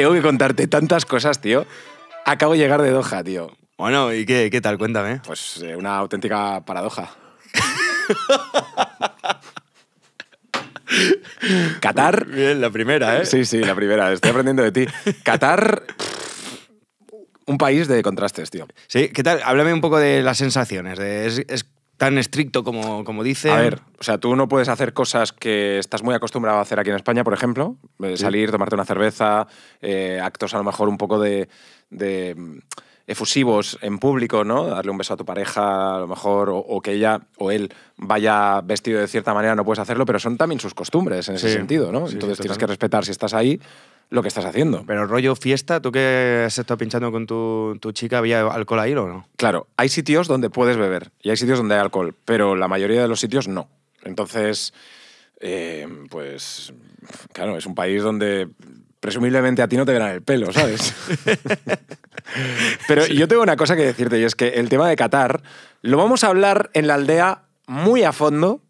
tengo que contarte tantas cosas, tío. Acabo de llegar de Doha, tío. Bueno, ¿y qué, tal? Cuéntame. Pues eh, una auténtica paradoja. Qatar. Bien, la primera, ¿eh? Sí, sí, la primera. Estoy aprendiendo de ti. Qatar. un país de contrastes, tío. Sí, ¿qué tal? Háblame un poco de las sensaciones. De, es tan estricto como, como dice. A ver, o sea, tú no puedes hacer cosas que estás muy acostumbrado a hacer aquí en España, por ejemplo. Eh, salir, tomarte una cerveza, eh, actos a lo mejor un poco de, mm, efusivos en público, ¿no? Darle un beso a tu pareja, a lo mejor, o, que ella o él vaya vestido de cierta manera, no puedes hacerlo, pero son también sus costumbres en ese sentido, ¿no? Entonces tienes que respetar si estás ahí, lo que estás haciendo. Pero rollo fiesta, ¿tú que has estado pinchando con tu, chica? ¿Había alcohol ahí o no? Claro, hay sitios donde puedes beber y hay sitios donde hay alcohol, pero la mayoría de los sitios no. Entonces, eh, pues, claro, es un país donde presumiblemente a ti no te verán el pelo, ¿sabes? pero yo tengo una cosa que decirte y es que el tema de Qatar lo vamos a hablar en la aldea muy a fondo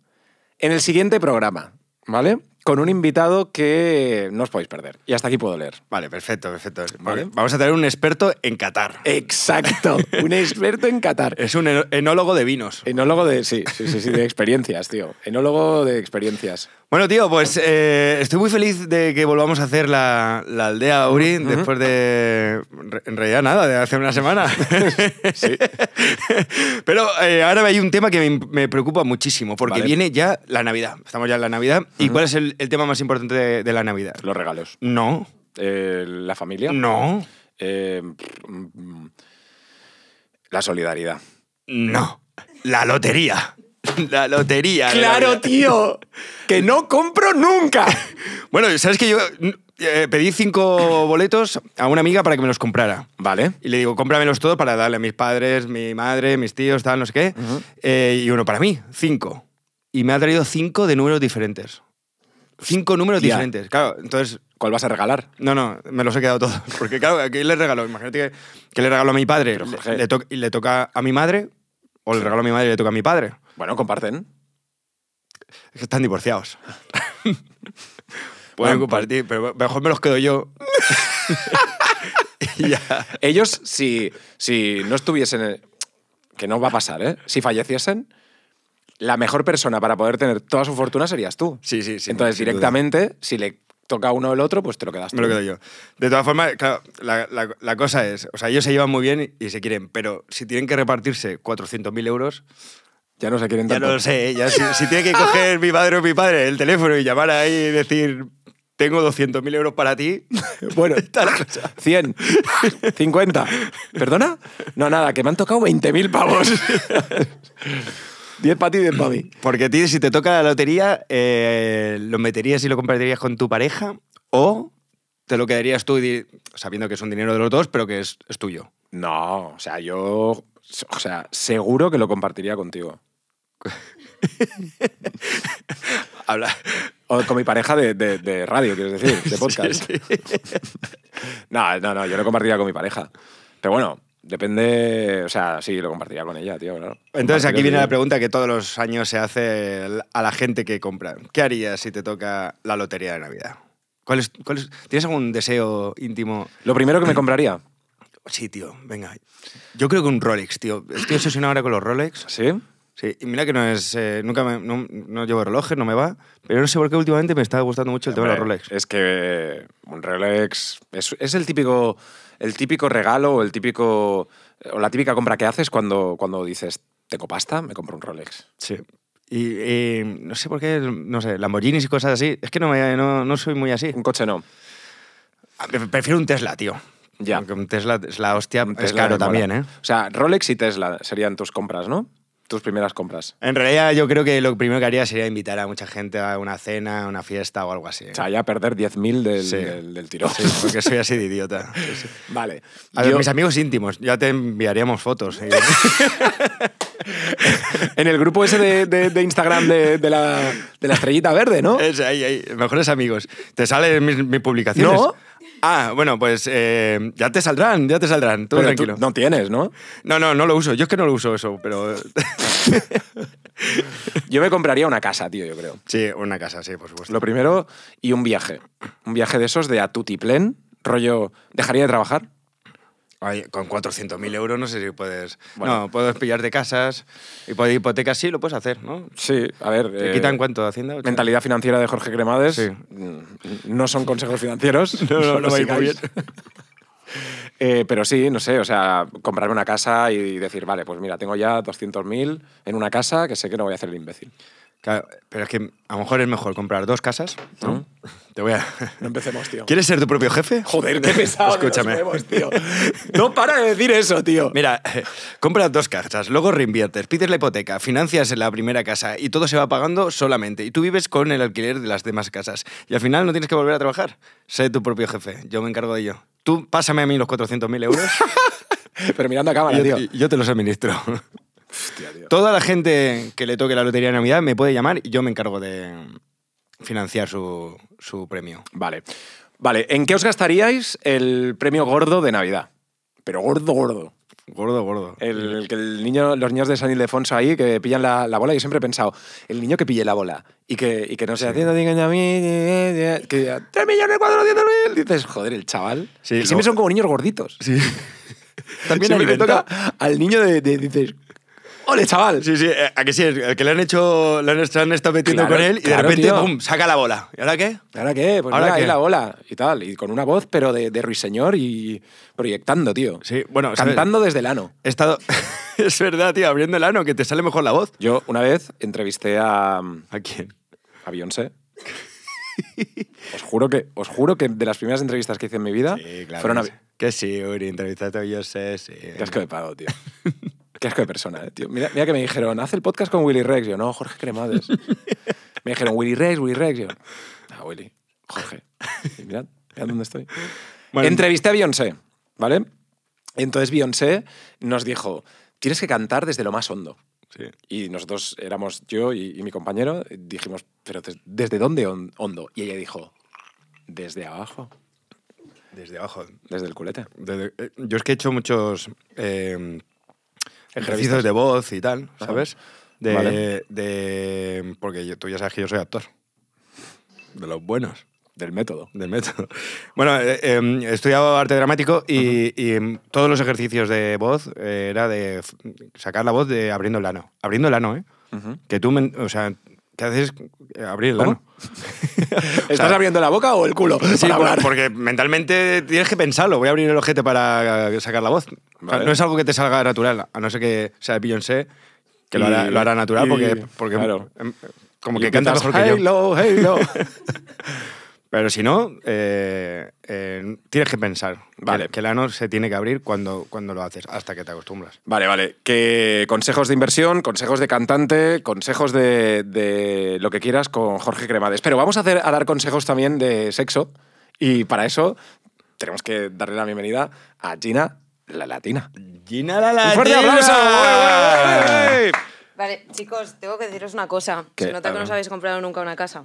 en el siguiente programa, ¿vale? con un invitado que no os podéis perder. Y hasta aquí puedo leer. Vale, perfecto, perfecto. Vamos a tener un experto en Qatar. Exacto, un experto en Qatar. Es un enólogo de vinos. Enólogo de, sí, sí, sí, sí de experiencias, tío. Enólogo de experiencias. Bueno, tío, pues eh, estoy muy feliz de que volvamos a hacer la, aldea Aurin después de. En realidad, nada, de hace una semana. Pero eh, ahora hay un tema que me, preocupa muchísimo, porque viene ya la Navidad. Estamos ya en la Navidad. ¿Y cuál es el, tema más importante de, la Navidad? Los regalos. No. Eh, ¿La familia? No. Mm, la solidaridad. No. La lotería. la lotería. Claro, tío. Que no compro nunca. bueno, sabes que yo eh, pedí cinco boletos a una amiga para que me los comprara. Vale. Y le digo, cómpramelos todos para darle a mis padres, mi madre, mis tíos, tal, no sé qué. Eh, y uno para mí, cinco. Y me ha traído cinco de números diferentes. Cinco números diferentes. Claro, entonces ¿Cuál vas a regalar? No, no, me los he quedado todos. Porque claro, ¿a le regalo? Imagínate que, le regalo a mi padre le, toca a mi madre, o le regalo a mi madre y le toca a mi padre. Bueno, comparten. Están divorciados. Pueden compartir, pero mejor me los quedo yo. Ellos, si, si no estuviesen, que no va a pasar, ¿eh? Si falleciesen, la mejor persona para poder tener toda su fortuna serías tú. Sí, sí, sí. Entonces, directamente, si le toca uno o el otro, pues te lo quedas. Tú. Me lo quedo yo. De todas formas, claro, la, la, cosa es, o sea, ellos se llevan muy bien y se quieren, pero si tienen que repartirse 400.000 euros, ya no se quieren Ya no lo sé, si, tiene que coger mi padre o mi padre el teléfono y llamar ahí y decir, tengo 200.000 euros para ti. Bueno, 100, 50. ¿Perdona? No, nada, que me han tocado 20.000 pavos. 10 para ti, 10 para mí. Porque a ti, si te toca la lotería, eh, ¿lo meterías y lo compartirías con tu pareja o te lo quedarías tú sabiendo que es un dinero de los dos, pero que es, es tuyo? No, o sea, yo, o sea, seguro que lo compartiría contigo. Habla. O con mi pareja de, radio, quieres decir, de podcast. no, no, no, yo lo compartiría con mi pareja. Pero bueno, Depende, o sea, sí, lo compartiría con ella, tío. Entonces aquí viene la pregunta que todos los años se hace a la gente que compra. ¿Qué harías si te toca la lotería de Navidad? ¿Cuál ¿Tienes algún deseo íntimo? Lo primero que me compraría. Sí, tío, venga. Yo creo que un Rolex, tío. Estoy obsesionado ahora con los Rolex. ¿Sí? Sí, mira que no es. Eh, nunca no, llevo relojes, no me va. Pero no sé por qué últimamente me está gustando mucho el tema de los Rolex. Es que mm, un Rolex es, el, típico, el típico regalo o el típico. O la típica compra que haces cuando, cuando dices, tengo pasta, me compro un Rolex. Sí. Y, no sé por qué, no sé, Lamborghinis y cosas así. Es que no, me, no, soy muy así. Un coche no. Ah, prefiero un Tesla, tío. Ya. un Tesla es la hostia, es caro también, ¿eh? O sea, Rolex y Tesla serían tus compras, ¿no? tus primeras compras? En realidad yo creo que lo primero que haría sería invitar a mucha gente a una cena, a una fiesta o algo así. O sea, ya perder 10.000 del, tiro. del, tirón. Sí, porque soy así de idiota. vale. A ver, mis amigos íntimos, ya te enviaríamos fotos. ¿eh? en el grupo ese de, Instagram de, la, estrellita verde, ¿no? Es, ahí, ahí, mejores amigos. Te salen mis, mis publicaciones. Ah, bueno, pues eh, ya te saldrán, ya te saldrán. Todo tranquilo. no tienes, ¿no? No, no, no lo uso. Yo es que no lo uso eso, pero. yo me compraría una casa, tío, yo creo. Sí, una casa, sí, por supuesto. Lo primero, y un viaje. Un viaje de esos de a tutiplén, rollo, dejaría de trabajar con 400.000 euros no sé si puedes... Bueno. No, puedes pillarte casas y por hipotecas sí lo puedes hacer, ¿no? Sí, a ver... ¿Te quitan eh, cuánto Hacienda? Mentalidad financiera de Jorge Cremades. Mm, no son consejos financieros. no, no, no, bien. Eh, pero sí, no sé, o sea, comprarme una casa y decir, vale, pues mira, tengo ya 200.000 en una casa que sé que no voy a hacer el imbécil pero es que a lo mejor es mejor comprar dos casas, ¿no? Te voy a... No empecemos, tío. ¿Quieres ser tu propio jefe? Joder, qué pesado. Escúchame. No para de decir eso, tío. Mira, compras dos casas, luego reinviertes, pides la hipoteca, financias la primera casa y todo se va pagando solamente. Y tú vives con el alquiler de las demás casas. Y al final no tienes que volver a trabajar. Sé tu propio jefe, yo me encargo de ello. Tú pásame a mí los 400.000 euros. pero mirando a cámara, tío. Yo te los administro. Toda la gente que le toque la lotería de Navidad me puede llamar y yo me encargo de financiar su, premio. Vale. Vale, ¿en qué os gastaríais el premio gordo de Navidad? Pero gordo, gordo. Gordo, gordo. El, que el niño, los niños de San Ildefonso ahí que pillan la, bola. Yo siempre he pensado, el niño que pille la bola y que, y que no se... sí. Eh, eh", eh, que 3 millones 400 mil. Dices, joder, el chaval. Sí, siempre son como niños gorditos. Sí. También le toca al niño de, de dices, ¡Ole, chaval! Sí, sí, eh, a que sí, el que le han hecho, le han, estado metiendo con él y de repente, ¡pum!, saca la bola. ¿Y ahora qué? ¿Y ahora qué? Pues ¿Ahora mira, qué? Ahí la bola y tal. Y con una voz, pero de, ruiseñor y proyectando, tío. Sí, bueno. Cantando desde el ano. He estado... es verdad, tío, abriendo el ano, que te sale mejor la voz. Yo una vez entrevisté a... ¿A quién? A Beyoncé. os, juro que, os juro que de las primeras entrevistas que hice en mi vida sí, claro fueron Que sí, Uri, entrevistaste a Beyoncé, sí. Qué de pago, tío. Qué asco de persona, eh, tío. Mira, que me dijeron, haz el podcast con Willy Rex. Yo, no, Jorge Cremades. me dijeron, Willy Rex, Willy Rex. Yo, ah, Willy, Jorge. Y mirad, mirad dónde estoy. Entrevisté a Beyoncé, ¿vale? Entonces Beyoncé nos dijo, tienes que cantar desde lo más hondo. Y nosotros éramos yo y, mi compañero, dijimos, pero ¿desde dónde hondo? Y ella dijo, desde abajo. Desde abajo. Desde el culete. Eh, yo es que he hecho muchos eh, ejercicios de voz y tal, ¿sabes? De, vale. porque yo, tú ya sabes que yo soy actor. De los buenos. Del método. Del método. Bueno, eh, em, he estudiado arte dramático y, em, todos los ejercicios de voz eh, era de sacar la voz de abriendo el ano. Abriendo el ano, ¿eh? Que tú, o sea, ¿Qué haces? Eh, abrir ¿Estás abriendo la boca o el culo? porque mentalmente tienes que pensarlo. Voy a abrir el ojete para sacar la voz. no es algo que te salga natural, a no ser que sea de Beyoncé, que lo, hará, natural porque, porque em, como que canta mejor que yo. Pero si no, eh, eh, tienes que pensar. Vale. Que, la el ano se tiene que abrir cuando, cuando lo haces, hasta que te acostumbras. Vale, vale. Que consejos de inversión, consejos de cantante, consejos de, lo que quieras con Jorge Cremades. Pero vamos a, hacer, a dar consejos también de sexo. Y para eso tenemos que darle la bienvenida a Gina la Latina. Gina la Latina. Vale, chicos, tengo que deciros una cosa. Se nota que no os habéis comprado nunca una casa.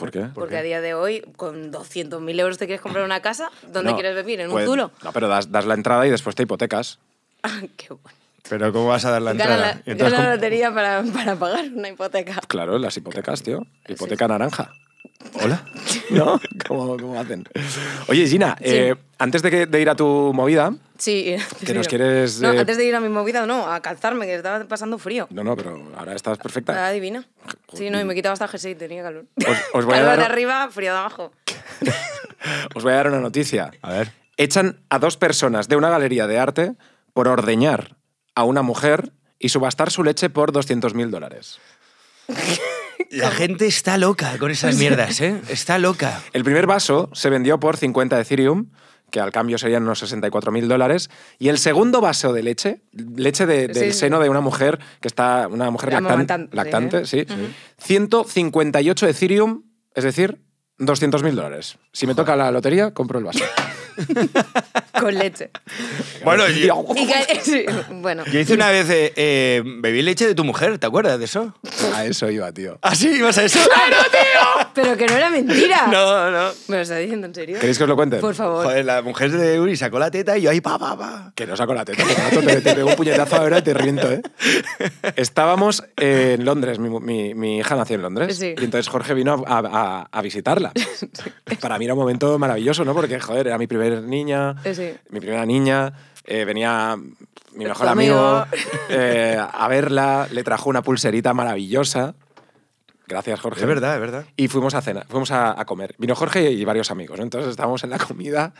¿Por qué? Porque a día de hoy, con 200.000 euros te quieres comprar una casa, ¿dónde quieres vivir? ¿En un zulo? Pues, no, pero das, la entrada y después te hipotecas. Ah, qué bueno. Pero ¿cómo vas a dar la entrada? Yo la lotería para, pagar una hipoteca. Claro, las hipotecas, tío. Hipoteca naranja. Hola. ¿No? ¿Cómo, hacen? Oye, Gina, eh, antes de, ir a tu movida. Sí, que nos quieres. No, eh, antes de ir a mi movida, no, a calzarme, que estaba pasando frío. No, no, pero ahora estás perfecta. Adivina. divina. Sí, no, y me quitaba hasta el jersey, tenía calor. Os, calor de arriba, frío de abajo. os voy a dar una noticia. A ver. Echan a dos personas de una galería de arte por ordeñar a una mujer y subastar su leche por 200.000 dólares. La gente está loca con esas mierdas, ¿eh? Está loca. El primer vaso se vendió por 50 Ethereum, que al cambio serían unos 64 mil dólares. Y el segundo vaso de leche, leche del seno de una mujer que está, una mujer lactante, lactante, sí, uh de 158 Ethereum, es decir, 200 mil dólares. Si me toca la lotería, compro el vaso con leche. Bueno, yo, bueno. yo hice una vez, eh, eh, bebí leche de tu mujer, ¿te acuerdas de eso? A eso iba, tío. Así ¿Ah, ¿Ibas a eso? ¡Claro, tío! Pero que no era mentira. No, no. ¿Me lo está diciendo en serio? ¿Queréis que os lo cuente? Por favor. Joder, la mujer de Uri sacó la teta y yo ahí, pa, pa, pa. Que no sacó la teta, te, te, te pego un puñetazo ahora y te riento, ¿eh? Estábamos en Londres, mi, mi, hija nació en Londres. Sí. Y entonces Jorge vino a, a, visitarla. Para mí era un momento maravilloso, ¿no? Porque, joder, era mi primera niña, eh, sí. mi primera niña. Eh, venía mi mejor amigo, eh, a verla, le trajo una pulserita maravillosa. Gracias, Jorge. Es verdad, es verdad. Y fuimos a cenar, fuimos a, comer. Vino Jorge y varios amigos, Entonces estábamos en la comida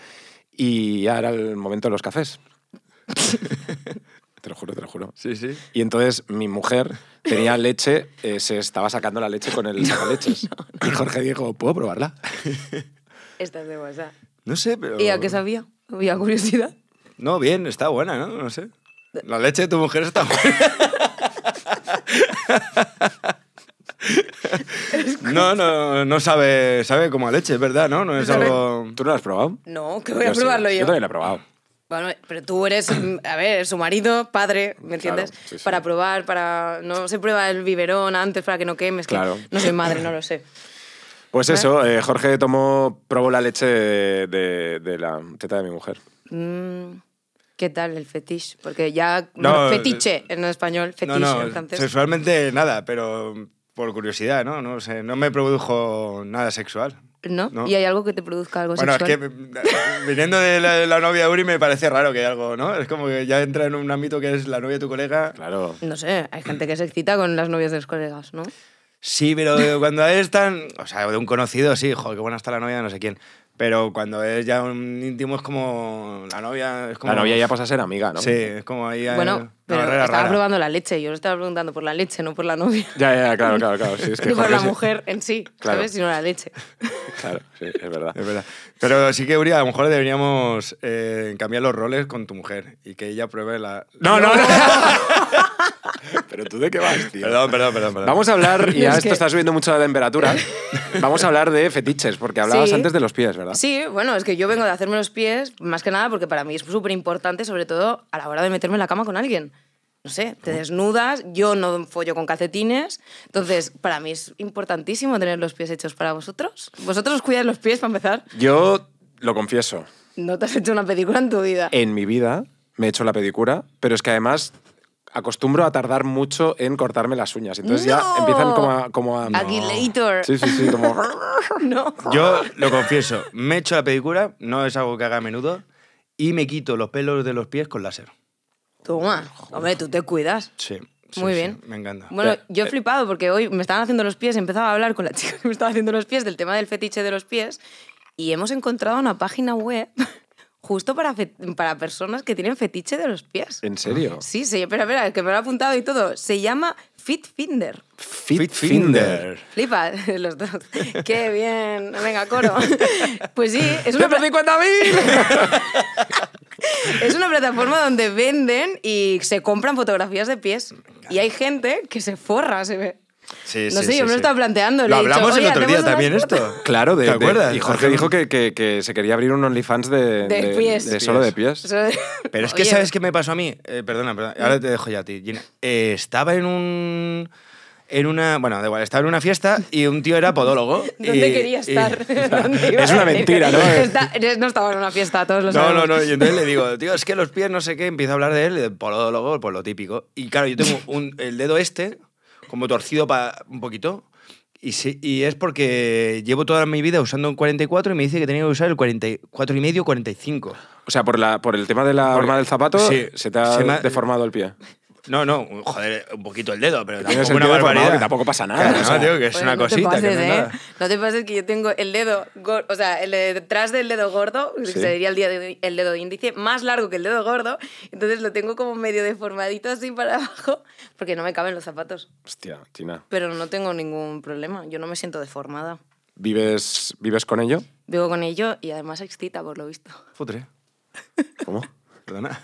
y ya era el momento de los cafés. te lo juro, te lo juro. Sí, sí. Y entonces mi mujer tenía leche, eh, se estaba sacando la leche con el sacaleches. de y Jorge dijo, ¿puedo probarla? Esta es de WhatsApp. No sé, pero... ¿Y a qué sabía? Había curiosidad. No, bien, está buena, ¿no? No sé. La leche de tu mujer está buena. No, no, no sabe, sabe como a leche, es verdad, ¿no? No es algo... ¿Tú no lo has probado? No, que voy a probarlo yo. Yo también he probado. Bueno, pero tú eres, mm, a ver, su marido, padre, ¿me entiendes? Para probar, para... No se prueba el biberón antes para que no quemes, claro. no soy madre, no lo sé. Pues eso, eh, Jorge tomó, probó la leche de, la teta de mi mujer. Mm, ¿Qué tal el fetiche? Porque ya no, fetiche eh, en español, fetiche no, no, en francés. Sexualmente nada, pero por curiosidad, ¿no? No, sé, no me produjo nada sexual. ¿No? ¿Y hay algo que te produzca algo sexual? Bueno, es que eh, viniendo de la, novia de Uri me parece raro que hay algo, ¿no? Es como que ya entra en un ámbito que es la novia de tu colega. Claro. No sé, hay gente que se excita con las novias de los colegas, ¿no? Sí, pero cuando es tan... O sea, de un conocido, sí, joder, qué buena está la novia de no sé quién. Pero cuando es ya un íntimo es como... La novia es como... La novia ya pasa a ser amiga, ¿no? Sí, es como ahí... Bueno... Pero estaba probando la leche, yo lo estaba preguntando por la leche, no por la novia. Ya, ya, claro, claro, claro. Sí, por la mujer en sí, ¿sabes? Sino la leche. Claro, sí, es verdad. Es verdad. Pero sí que, Uri, a lo mejor deberíamos eh, cambiar los roles con tu mujer y que ella pruebe la... ¡No, no, no! pero tú de qué vas, tío? Perdón, perdón, perdón. Vamos a hablar, y ya esto está subiendo mucho la temperatura, vamos a hablar de fetiches, porque hablabas antes de los pies, ¿verdad? Sí, bueno, es que yo vengo de hacerme los pies, más que nada porque para mí es súper importante, sobre todo a la hora de meterme en la cama con alguien no sé, te desnudas, yo no follo con calcetines, entonces para mí es importantísimo tener los pies hechos para vosotros. ¿Vosotros os cuidáis los pies para empezar? Yo lo confieso. ¿No te has hecho una pedicura en tu vida? En mi vida me he hecho la pedicura, pero es que además acostumbro a tardar mucho en cortarme las uñas. Entonces ya empiezan como a... Como a Sí, sí, sí, como... no. Yo lo confieso, me he hecho la pedicura, no es algo que haga a menudo, y me quito los pelos de los pies con láser. Toma. Hombre, tú te cuidas. Sí. Muy bien. me encanta. Bueno, eh, yo he eh, flipado porque hoy me estaban haciendo los pies, empezaba a hablar con la chica que me estaba haciendo los pies del tema del fetiche de los pies y hemos encontrado una página web justo para, para personas que tienen fetiche de los pies. ¿En serio? Sí, sí, espera, espera, que me lo ha apuntado y todo. Se llama FitFinder. FitFinder. Flipa, los dos. Qué bien. Venga, coro. Pues sí, es una... 50.000! es una plataforma donde venden y se compran fotografías de pies. Y hay gente que se forra, se ve. Sí, no sé, yo me lo estaba planteando. Lo hablamos el otro día también esto. Claro, de, ¿te acuerdas? y Jorge dijo que, se quería abrir un OnlyFans de, solo de pies. Pero es que, ¿sabes qué me pasó a mí? Eh, perdona, perdona, ahora te dejo ya a ti, eh, estaba en un en una. Bueno, igual, estaba en una fiesta y un tío era podólogo. ¿Dónde quería estar? es una mentira, ¿no? no estaba en una fiesta, todos los No, no, no. Y entonces le digo, tío, es que los pies no sé qué. Empiezo a hablar de él, de podólogo, pues lo típico. Y claro, yo tengo un, el dedo este, como torcido para un poquito. Y, sí, y es porque llevo toda mi vida usando un 44 y me dice que tenía que usar el 44 y medio, 45. O sea, por, la, por el tema de la forma del zapato, se te ha deformado el pie. No, no, joder, un poquito el dedo, pero tampoco una barbaridad. tampoco pasa nada. no, tío, que es una cosita. Te que no, te pases que yo tengo el dedo, o sea, el eh, detrás del dedo gordo, se que el, de, el dedo índice, más largo que el dedo gordo, entonces lo tengo como medio deformadito así para abajo, porque no me caben los zapatos. Hostia, tina. Pero no tengo ningún problema, yo no me siento deformada. ¿Vives, ¿Vives con ello? Vivo con ello y además excita, por lo visto. Futre. ¿Cómo? ¿Perdona?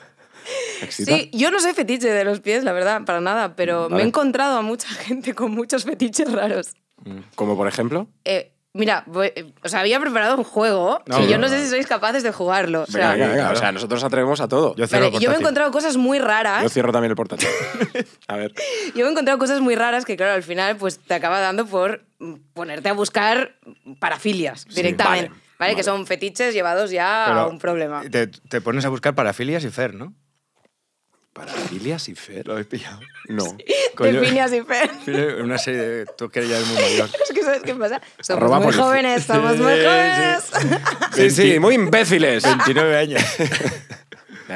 Sí, yo no soy fetiche de los pies, la verdad, para nada, pero mm, me he encontrado a mucha gente con muchos fetiches raros. Mm, ¿Como por ejemplo? Eh, mira, o sea, había preparado un juego y yo no, sé si sois capaces de jugarlo. o, sea, nosotros atrevemos a todo. Yo, me he encontrado cosas muy raras. Yo cierro también el portátil. a ver. Yo me he encontrado cosas muy raras que, claro, al final pues te acaba dando por ponerte a buscar parafilias directamente. vale, que son fetiches llevados ya a un problema. Te, te pones a buscar parafilias y fer, ¿no? ¿Para filias y Fer? ¿Lo habéis pillado? No. Sí, de y Fer. Una serie de... Tú que muy mayor. Es que ¿sabes qué pasa? Somos muy jóvenes, somos muy jóvenes. Sí, sí, muy imbéciles. 29 años.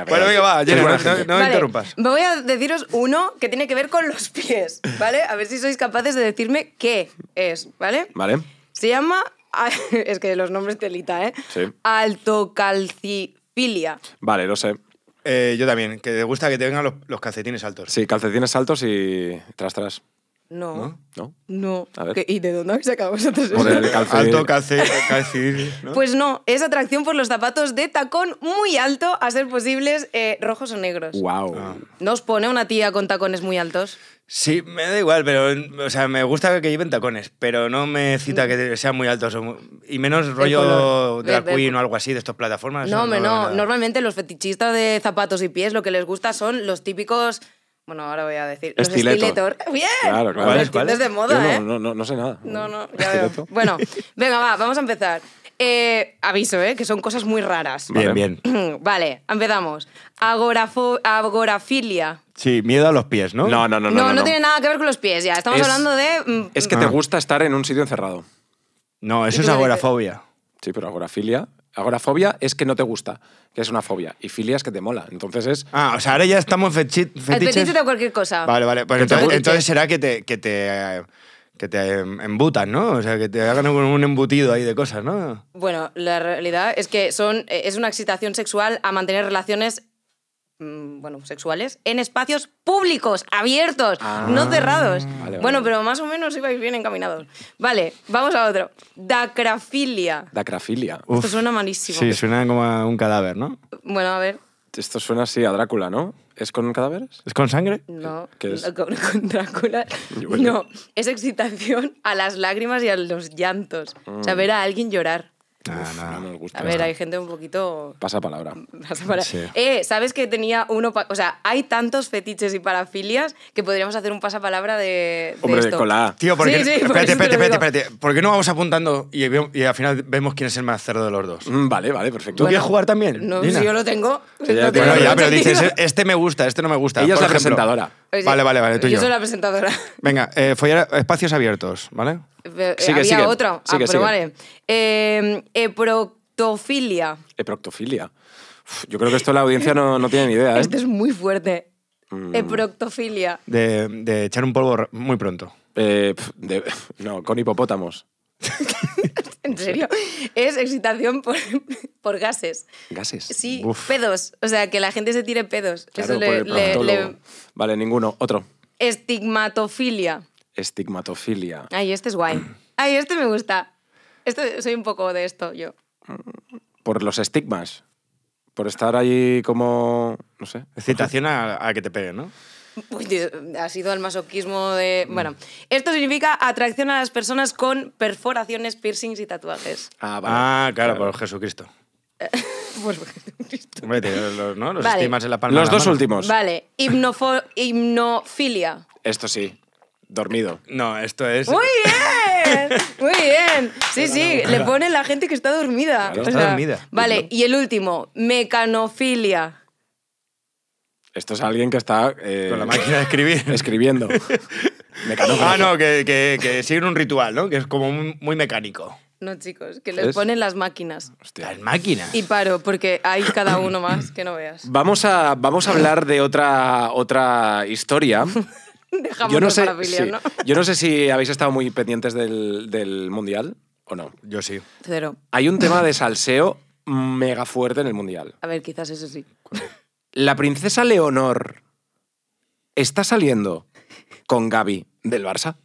Bueno, venga, va, Jenny, no, no, interrumpas. me Voy a deciros uno que tiene que ver con los pies, ¿vale? A ver si sois capaces de decirme qué es, ¿vale? Vale. Se llama... Es que los nombres telita, ¿eh? Sí. Altocalcifilia. Vale, lo sé. Eh, yo también, que te gusta que te vengan los calcetines altos. Sí, calcetines altos y tras tras. No. ¿No? No. ¿Y de dónde habéis sacado vosotros Alto Pues no, es atracción por los zapatos de tacón muy alto, a ser posibles eh, rojos o negros. Wow. Ah. ¿No os pone una tía con tacones muy altos? Sí, me da igual, pero o sea, me gusta que lleven tacones, pero no me cita que sean muy altos y menos rollo de queen o algo así de estas plataformas. No, no. no. Normalmente los fetichistas de zapatos y pies lo que les gusta son los típicos bueno, ahora voy a decir. Los estiletor. Bien. Claro, claro. de moda, no, ¿eh? No, no, no, sé nada. No, no, ya veo. Bueno, venga, va, vamos a empezar. Eh, aviso, ¿eh? Que son cosas muy raras. Bien, bien. Vale, empezamos. agorafilia. Sí, miedo a los pies, ¿no? No, no, no. No, no, tiene nada que ver con los pies, ya. Estamos hablando de... Mm, es que te ah. gusta estar en un sitio encerrado. No, eso es agorafobia. Sí, pero agorafilia. Agorafobia es que no te gusta, que es una fobia. Y filia es que te mola. Entonces es. Ah, o sea, ahora ya estamos El de cualquier cosa. Vale, vale. Pues entonces, será que te, que te eh, que te em, embutan, ¿no? O sea, que te hagan un embutido ahí de cosas, ¿no? Bueno, la realidad es que son, e, es una excitación sexual a mantener relaciones mm, bueno, sexuales en espacios públicos, abiertos, ah, no cerrados. Bueno, pero más o menos ibais bien encaminados. Vale, vamos a otro. Dacrafilia. Dacrafilia. Esto suena malísimo. Sí, suena como un cadáver, ¿no? Bueno, a ver. Esto suena así a Drácula, ¿no? ¿Es con cadáveres? ¿Es con sangre? No. es? Con, Drácula. No, es excitación a las lágrimas y a los llantos. Saber O sea, mm. ver a alguien llorar. A ver, hay gente un poquito... Pasa palabra. Eh, ¿sabes que tenía uno... O sea, hay tantos fetiches y parafilias que podríamos hacer un pasapalabra de, de Hombre, esto. con Tío, porque... espérate, espérate, espérate, ¿Por qué no vamos apuntando y, y, al final vemos quién es el más cerdo de los dos? Mm, vale, vale, perfecto. ¿Tú quieres jugar también? No, si yo lo tengo. bueno, ya, pero dices, este me gusta, este no me gusta. Ella es la presentadora. Vale, vale, vale, tú y yo. yo soy la presentadora. Venga, eh, espacios abiertos, ¿vale? Eh, había otro. Ah, pero vale. Eh, eproctofilia. Eproctofilia. yo creo que esto la audiencia no, tiene ni idea. ¿eh? este es muy fuerte. Mm. Eproctofilia. De, echar un polvo muy pronto. no, con hipopótamos. ¿En serio? Es excitación por, gases. ¿Gases? Sí, pedos. O sea, que la gente se tire pedos. Eso le... Vale, ninguno. Otro. Estigmatofilia estigmatofilia. Ay, este es guay. Ay, este me gusta. Esto soy un poco de esto yo. Por los estigmas. Por estar ahí como. No sé. Excitación a, que te peguen, ¿no? ha sido el masoquismo de... Bueno, esto significa atracción a las personas con perforaciones, piercings y tatuajes. Ah, ah claro, por Jesucristo. por Jesucristo. los, los, en la palma de la dos últimos. Vale, hipnofilia. Esto sí dormido. No, esto es... ¡Muy bien! Muy bien. Sí, sí, le pone la gente que está dormida. Vale, y el último, mecanofilia. Esto es alguien que está... Eh, Con la máquina de escribir. Escribiendo. Ah, no, que, que, un ritual, ¿no? Que es como muy, mecánico. No, chicos, que les ponen las máquinas. Hostia. Las máquinas. Y paro, porque hay cada uno más, que no veas. Vamos a, vamos a hablar de otra, otra historia. yo no sé, Yo no sé si habéis estado muy pendientes del, del Mundial o no. Yo sí. Cero. Hay un tema de salseo mega fuerte en el Mundial. A ver, quizás eso sí. La princesa Leonor está saliendo con Gaby del Barça.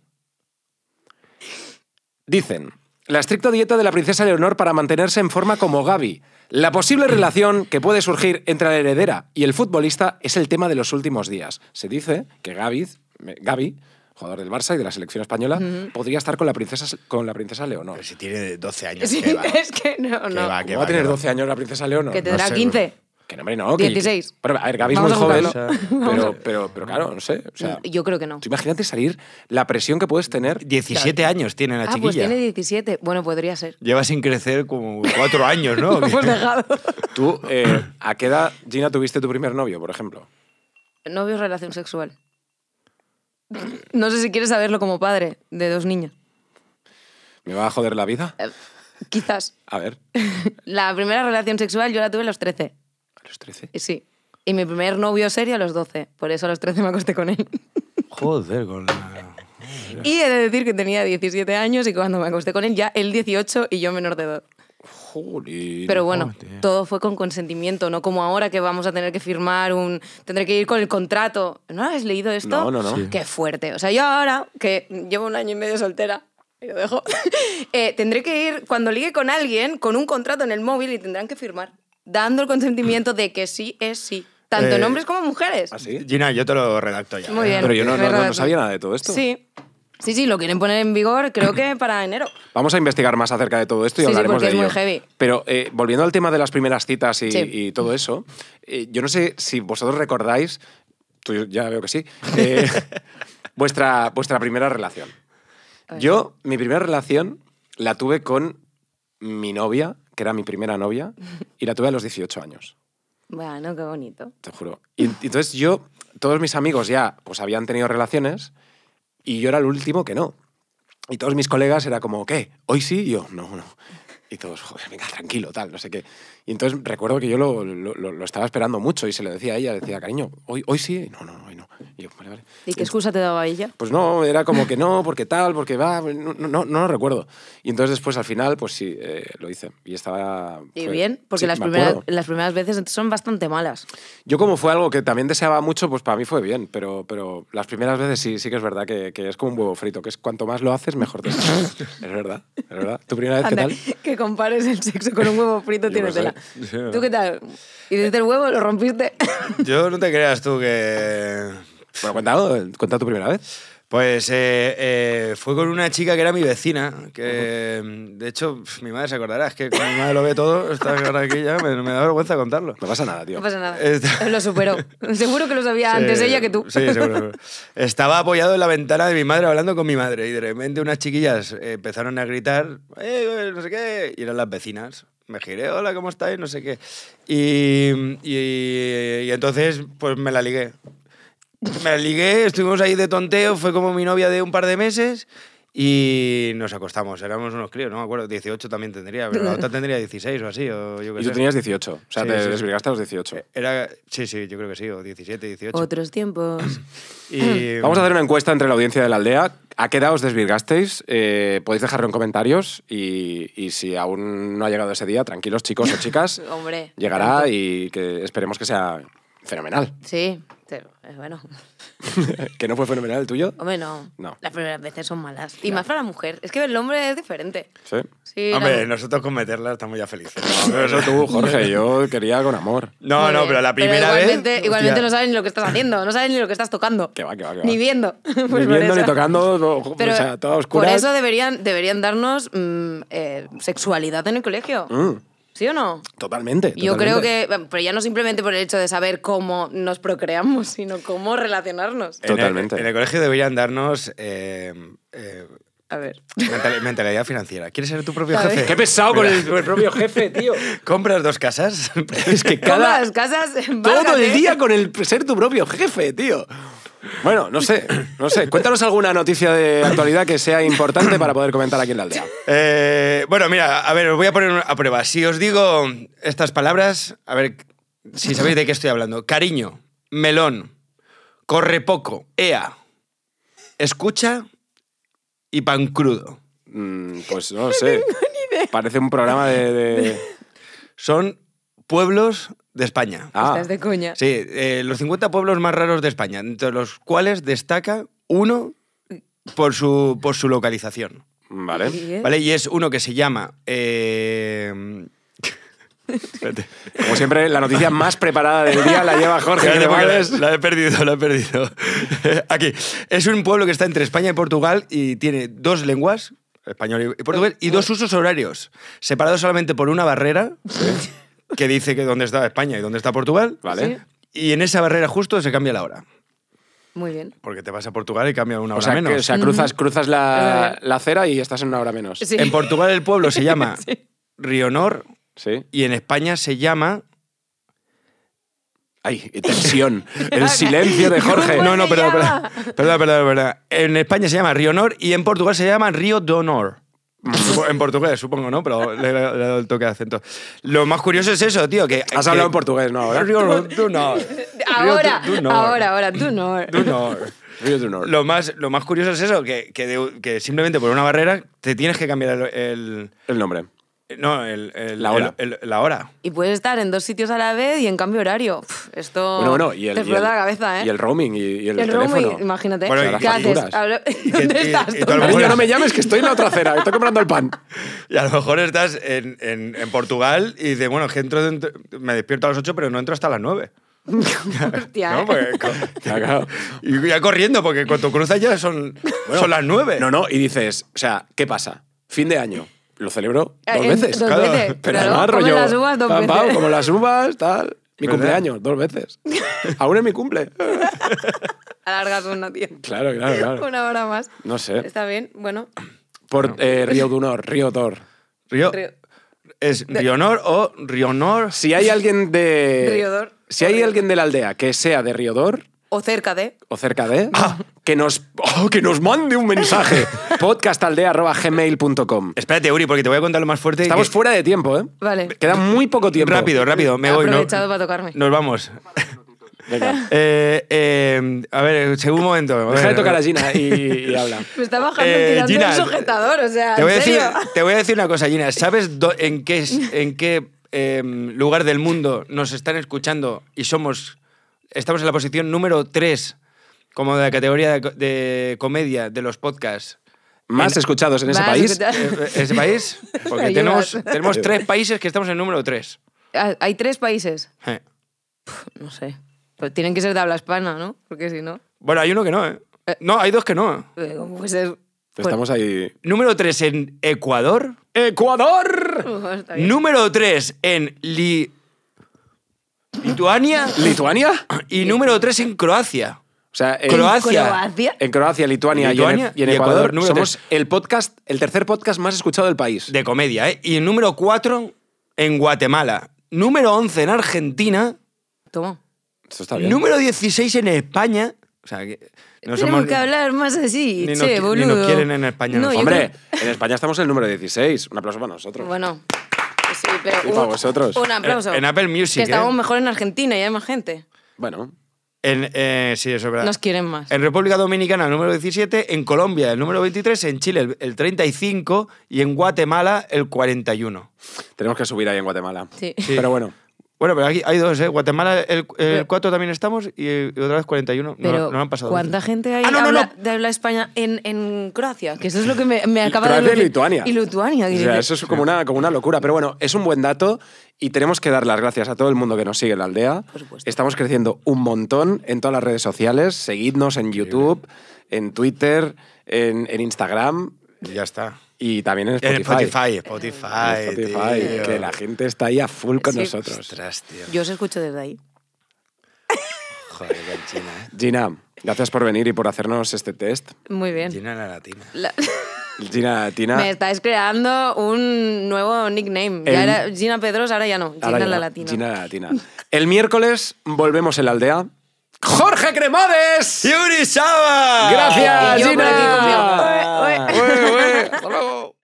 Dicen, la estricta dieta de la princesa Leonor para mantenerse en forma como Gaby. La posible relación que puede surgir entre la heredera y el futbolista es el tema de los últimos días. Se dice que Gaby Gaby, jugador del Barça y de la selección española, podría estar con la princesa con la princesa Leonor. Pero si tiene 12 años, sí, va? es que no, no. Va, va, a tener 12 años la princesa Leonor? Que tendrá 15. Que no, hombre, no. 16. pero, a ver, Gaby es muy joven, pero, claro, no sé. Yo creo que no. Imagínate salir la presión que puedes tener. 17 años tiene la ah, pues chiquilla. Pues tiene 17. Bueno, podría ser. Lleva sin crecer como 4 años, ¿no? Lo dejado. ¿Tú eh, a qué edad, Gina, tuviste tu primer novio, por ejemplo? Novio, relación sexual. No sé si quieres saberlo como padre de dos niños. ¿Me va a joder la vida? Eh, quizás. A ver. la primera relación sexual yo la tuve a los 13. ¿A los 13? Sí. Y mi primer novio serio a los 12. Por eso a los 13 me acosté con él. Joder, con la... Y he de decir que tenía 17 años y cuando me acosté con él ya él 18 y yo menor de edad. Pero bueno, todo fue con consentimiento, no como ahora que vamos a tener que firmar un. Tendré que ir con el contrato. ¿No has leído esto? No, no, no. Qué fuerte. O sea, yo ahora, que llevo un año y medio soltera, y lo dejo, eh, tendré que ir, cuando ligue con alguien, con un contrato en el móvil y tendrán que firmar, dando el consentimiento de que sí es sí. Tanto en eh, hombres como mujeres. ¿Así? ¿Ah, Gina, yo te lo redacto ya. Muy ¿eh? bien. Pero yo no, no, no sabía nada de todo esto. Sí. Sí, sí, lo quieren poner en vigor, creo que para enero. Vamos a investigar más acerca de todo esto y hablaremos de es ello. Muy heavy. Pero eh, volviendo al tema de las primeras citas y, todo eso, eh, yo no sé si vosotros recordáis, tú ya veo que sí, eh, vuestra, vuestra primera relación. Yo, mi primera relación la tuve con mi novia, que era mi primera novia, y la tuve a los 18 años. Bueno, qué bonito. Te juro. Y entonces yo, todos mis amigos ya pues habían tenido relaciones y yo era el último que no. Y todos mis colegas era como, ¿qué? ¿Hoy sí? Y yo, no, no. Y todos, joder, venga, tranquilo, tal, no sé qué. Y entonces recuerdo que yo lo, lo, estaba esperando mucho y se lo decía a ella, decía, cariño, hoy, hoy sí, no, no, hoy no. Y, qué excusa te daba ella? Pues no, era como que no, porque tal, porque va, no, no, no, lo recuerdo. Y entonces después al final, pues sí, eh, lo hice. Y estaba... Y bien, porque las, primeras, las primeras veces son bastante malas. Yo como fue algo que también deseaba mucho, pues para mí fue bien, pero, pero las primeras veces sí, sí que es verdad que, que es como un huevo frito, que es cuanto más lo haces, mejor te Es verdad, es verdad. ¿Tu primera vez qué tal? Que compares el sexo con un huevo frito tiene la... ¿Tú qué tal? Y desde el huevo? ¿Lo rompiste? Yo no te creas tú que... Bueno, cuéntalo, cuenta tu primera vez. Pues eh, eh, fue con una chica que era mi vecina, que de hecho mi madre se acordará, es que mi madre lo ve todo, está aquí ya, me, me, da vergüenza contarlo. No pasa nada, tío. No pasa nada. Lo superó. seguro que lo sabía antes ella que tú. Sí, seguro, seguro. Estaba apoyado en la ventana de mi madre hablando con mi madre y de repente unas chiquillas eh, empezaron a gritar, ¡eh, no sé qué! Y eran las vecinas me giré, hola, ¿cómo estáis? No sé qué. Y, entonces, pues me la ligué. Me la ligué, estuvimos ahí de tonteo, fue como mi novia de un par de meses. Y nos acostamos, éramos unos críos, no me acuerdo, 18 también tendría, pero la otra tendría 16 o así. yo y tú tenías 18, o sea, te desvirgaste a los 18. Eh, era, sí, sí, yo creo que sí, o 17, 18. Otros tiempos. Y, Vamos a hacer una encuesta entre la audiencia de la aldea. ¿A qué edad os desvirgasteis? Eh, podéis dejarlo en comentarios y, y, si aún no ha llegado ese día, tranquilos chicos o chicas, Hombre, llegará y que esperemos que sea fenomenal. Sí, pero bueno. ¿Que no fue fenomenal el tuyo? Hombre, no. no. Las primeras veces son malas. Y más para la mujer. Es que el hombre es diferente. Sí. sí Hombre, nosotros con meterla estamos ya felices. pero eso tú, Jorge, yo quería con amor. No, no, pero la primera vez. Igualmente no sabes ni lo que estás haciendo, no sabes ni lo que estás tocando. Que va, que va, que va. Ni viendo. Pues ni viendo, ni tocando, o sea, toda oscura. Por eso deberían, deberían darnos mm, eh, sexualidad en el colegio. Mm. ¿Sí o no? Totalmente. Yo creo que, pero ya no simplemente por el hecho de saber cómo nos procreamos, sino cómo relacionarnos. Totalmente. En el, colegio deberían darnos... Eh, eh, a ver. mentalidad financiera. ¿Quieres ser tu propio jefe? Qué pesado con el, propio jefe, tío. ¿Compras dos casas? Es que cada. Compras casas. Todo el día con el ser tu propio jefe, tío. Bueno, no sé, no sé. Cuéntanos alguna noticia de actualidad que sea importante para poder comentar aquí en la aldea. Eh, bueno, mira, a ver, os voy a poner a prueba. Si os digo estas palabras, a ver si sabéis de qué estoy hablando. Cariño, melón, corre poco, ea, escucha y pan crudo. Mm, pues no, sé. Parece un programa de... Son pueblos de España. Ah. Sí, eh, los 50 pueblos más raros de España, entre los cuales destaca uno por su, por su localización. Vale. ¿Y es? Vale, es uno que se llama... Eh, Como siempre, la noticia más preparada del día la lleva Jorge. la, he perdido, la he perdido. Aquí. Es un pueblo que está entre España y Portugal y tiene dos lenguas, español y portugués, y dos usos horarios, separados solamente por una barrera que dice que dónde está España y dónde está Portugal, ¿vale? Y en esa barrera justo se cambia la hora. Muy bien. Porque te vas a Portugal y cambia una hora menos. o sea, cruzas, cruzas la, acera y estás en una hora menos. En Portugal el pueblo se llama Río Nor, sí. y en España se llama... ¡Ay, tensión! el silencio de Jorge. No, no, perdón, perdón, En España se llama Nor, y en Portugal se llama Río Donor en portugués, supongo, ¿no? Pero le, he dado el toque de acento. Lo más curioso es eso, tío, que... Has hablado en portugués, ¿no? Ahora, ahora, ahora, Tú no. Tú no. Río Lo más, lo más curioso es eso, que, que, simplemente por una barrera te tienes que cambiar El, el nombre. Eh, no, el, la, hora. Y puedes estar en dos sitios a la vez y en cambio horario. esto te explota la cabeza, ¿eh? Y el roaming y, el, teléfono. Roaming, imagínate. Bueno, ¿Qué haces? ¿Dónde estás? Y, no me llames que estoy en la otra acera, estoy comprando el pan. Y a lo mejor estás en, en, Portugal y dices, bueno, que entro dentro, me despierto a las 8, pero no entro hasta las 9. Hostia. No, ¿eh? porque, Y ya corriendo, porque cuando cruzas ya son, son las 9. No, no, y dices, o sea, ¿qué pasa? Fin de año lo celebro ah, dos veces. Dos veces. Pero claro, además, rollo. Como las uvas, dos como las uvas, tal. Mi cumpleaños, dos veces. Aún es mi cumple. Alargas una, tío. Claro, claro, claro. Una hora más. No sé. Está bien, bueno. Por eh, Río Dunor, Río Dor. Río. Río. ¿Es o o Rionor? Si hay alguien de. Dor. Si hay alguien de la aldea que sea de Río Dor... O cerca de. O cerca de. Ah, que nos, oh, que nos mande un mensaje. podcastaldea.gmail.com Espérate, Uri, porque te voy a contar lo más fuerte. Estamos fuera de tiempo, ¿eh? Vale. Queda muy poco tiempo. Rápido, rápido. Me no. voy. Aprovechado para tocarme. Nos vamos. Venga. Eh, eh, a ver, según un momento. Deja de tocar a Gina y, habla. Me está bajando eh, tirando sujetador, o sea, te voy, A decir, una cosa, Gina. ¿Sabes en qué, en qué em, lugar del mundo nos están escuchando y somos Estamos en la posición número 3 como de la categoría de, comedia de los podcasts. Más escuchados en ese país. Eh, ¿En ese país, porque tenemos, tenemos tres países que estamos en número 3. Ah, ¿Hay tres países? no sé. Pues tienen que ser de habla hispana, ¿no? Porque si no. Bueno, hay uno que no, ¿eh? eh. no, hay dos que no. Eh, ¿Cómo pues Estamos ahí. Número 3 en Ecuador. ¡Ecuador! Número 3 en Li Lituania. ¿Lituania? Y número 3 en Croacia. O sea, en Croacia, ¿En Croacia? Lituania, Lituania, y en, Ecuador, somos el podcast, el tercer podcast más escuchado del país. De comedia, ¿eh? Y número 4 en Guatemala. Número 11 en Argentina. Toma. Esto está bien. Número 16 en España. O sea, Tenemos que hablar más así, che, boludo. Ni nos quieren en España. Hombre, en España estamos en el número 16. Un aplauso para nosotros. Bueno un, vosotros? Un aplauso. En, Apple Music. Que estamos ¿eh? mejor en Argentina y hay más gente. Bueno. Eh, sí, eso es verdad. Nos quieren más. En República Dominicana el número 17, en Colombia el número 23, en Chile el, 35 y en Guatemala el 41. Tenemos que subir ahí en Guatemala. sí. Pero bueno. Bueno, pero aquí hay dos, ¿eh? Guatemala, el, el 4 también estamos y, otra vez 41. Pero no, han pasado. ¿Cuánta gente hay ah, de habla España en, Croacia? Que eso es lo que me, acaba de. decir. y Lituania. Y Lituania. O sea, eso es como una, como una locura. Pero bueno, es un buen dato y tenemos que dar las gracias a todo el mundo que nos sigue en la aldea. Estamos creciendo un montón en todas las redes sociales. Seguidnos en YouTube, en Twitter, en, en Instagram. Y ya está. Y también en Spotify. Spotify, Spotify. Spotify que la gente está ahí a full con nosotros. tío. Yo os escucho desde ahí. Joder, Gina. Eh. Gina, gracias por venir y por hacernos este test. Muy bien. Gina la latina. La... Gina Latina. Me estáis creando un nuevo nickname. Ya era Gina Pedros, ahora ya no. Gina la Latina. Gina la Latina. El miércoles volvemos en la aldea. Jorge Cremades. Yuri Saba. Gracias, Gina.